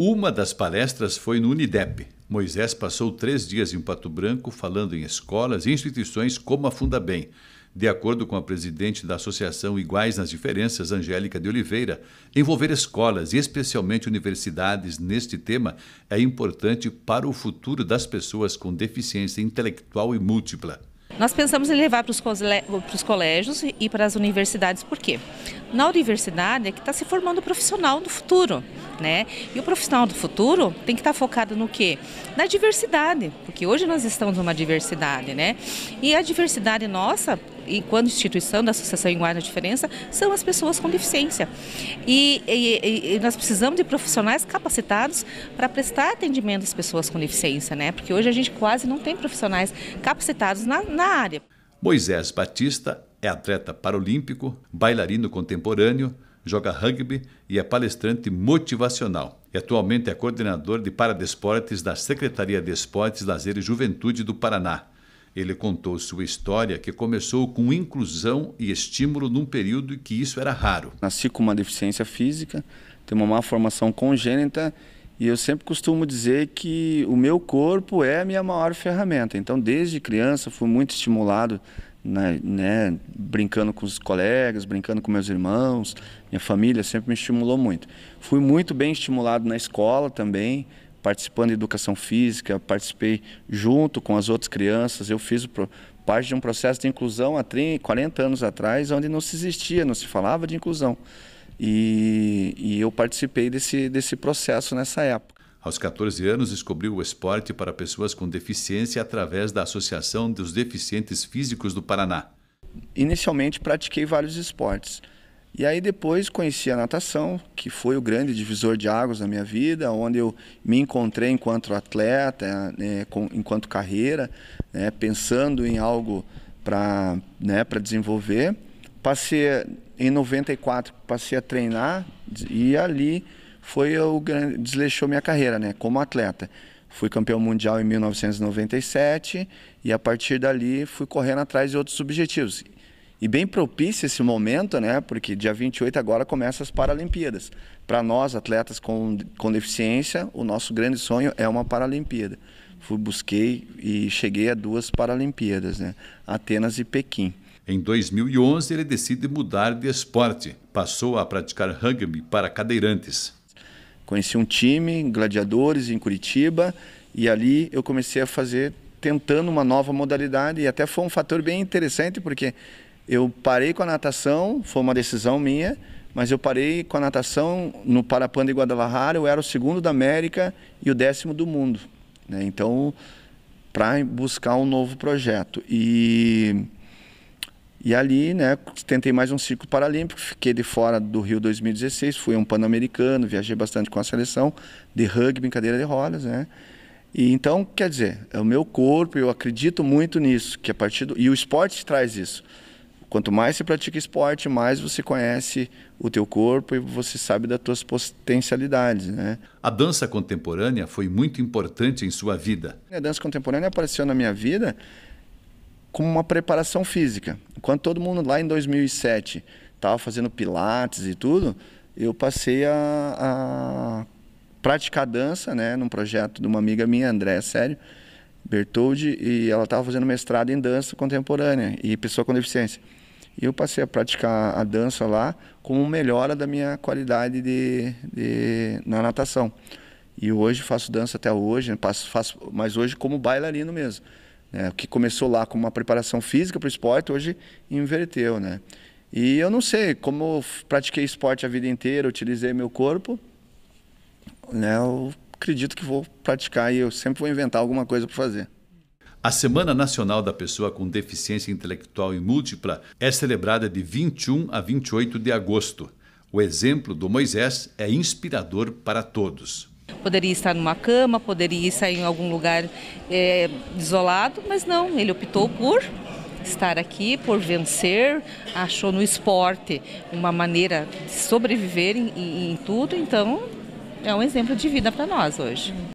Uma das palestras foi no Unidep. Moisés passou três dias em Pato Branco falando em escolas e instituições como a Fundabem. De acordo com a presidente da Associação Iguais nas Diferenças, Angélica de Oliveira, envolver escolas e especialmente universidades neste tema é importante para o futuro das pessoas com deficiência intelectual e múltipla. Nós pensamos em levar para os colégios e para as universidades, por quê? Na universidade é que está se formando o profissional do futuro né? E o profissional do futuro tem que estar tá focado no quê? Na diversidade, porque hoje nós estamos numa diversidade, né? E a diversidade nossa enquanto instituição da Associação Iguais na Diferença, são as pessoas com deficiência. E, e, e nós precisamos de profissionais capacitados para prestar atendimento às pessoas com deficiência, né? Porque hoje a gente quase não tem profissionais capacitados na, na área. Moisés Batista é atleta paralímpico, bailarino contemporâneo, joga rugby e é palestrante motivacional. E atualmente é coordenador de Paradesportes da Secretaria de Esportes, Lazer e Juventude do Paraná. Ele contou sua história que começou com inclusão e estímulo num período em que isso era raro. Nasci com uma deficiência física, tenho uma má formação congênita e eu sempre costumo dizer que o meu corpo é a minha maior ferramenta. Então, desde criança, fui muito estimulado né, né, brincando com os colegas, brincando com meus irmãos, minha família sempre me estimulou muito. Fui muito bem estimulado na escola também, participando de educação física, participei junto com as outras crianças, eu fiz parte de um processo de inclusão há 30, 40 anos atrás, onde não se existia, não se falava de inclusão. E, e eu participei desse, desse processo nessa época. Aos 14 anos, descobriu o esporte para pessoas com deficiência através da Associação dos Deficientes Físicos do Paraná. Inicialmente, pratiquei vários esportes. E aí depois conheci a natação, que foi o grande divisor de águas na minha vida, onde eu me encontrei enquanto atleta, né, com, enquanto carreira, né, pensando em algo para né, desenvolver. Passei em 94, passei a treinar e ali foi o grande desleixou minha carreira, né, como atleta. Fui campeão mundial em 1997 e a partir dali fui correndo atrás de outros objetivos. E bem propício esse momento, né? Porque dia 28 agora começam as Paralimpíadas. Para nós, atletas com, com deficiência, o nosso grande sonho é uma Paralimpíada. Fui, busquei e cheguei a duas Paralimpíadas, né? Atenas e Pequim. Em 2011, ele decide mudar de esporte. Passou a praticar rugby para cadeirantes. Conheci um time, gladiadores em Curitiba, e ali eu comecei a fazer tentando uma nova modalidade e até foi um fator bem interessante porque eu parei com a natação, foi uma decisão minha, mas eu parei com a natação no Parapan de Guadalajara, eu era o segundo da América e o décimo do mundo, né? Então, para buscar um novo projeto e e ali, né, tentei mais um ciclo paralímpico, fiquei de fora do Rio 2016, fui um pan-americano, viajei bastante com a seleção de rugby, cadeira de rodas, né? E então, quer dizer, é o meu corpo, eu acredito muito nisso, que a partir do e o esporte traz isso. Quanto mais você pratica esporte, mais você conhece o teu corpo e você sabe das tuas potencialidades, né? A dança contemporânea foi muito importante em sua vida. A dança contemporânea apareceu na minha vida como uma preparação física. Enquanto todo mundo lá em 2007 estava fazendo pilates e tudo, eu passei a, a praticar dança, né, num projeto de uma amiga minha, Andréa Sério Bertoldi, e ela estava fazendo mestrado em dança contemporânea e pessoa com deficiência. E eu passei a praticar a dança lá como melhora da minha qualidade de, de na natação. E hoje faço dança até hoje, faço, faço, mas hoje como bailarino mesmo. Né? O que começou lá como uma preparação física para o esporte, hoje inverteu, né? E eu não sei, como eu pratiquei esporte a vida inteira, utilizei meu corpo, né? Eu acredito que vou praticar e eu sempre vou inventar alguma coisa para fazer. A Semana Nacional da Pessoa com Deficiência Intelectual e Múltipla é celebrada de 21 a 28 de agosto. O exemplo do Moisés é inspirador para todos. Poderia estar numa cama, poderia estar em algum lugar é, isolado, mas não, ele optou por estar aqui, por vencer, achou no esporte uma maneira de sobreviver em, em, em tudo, então é um exemplo de vida para nós hoje.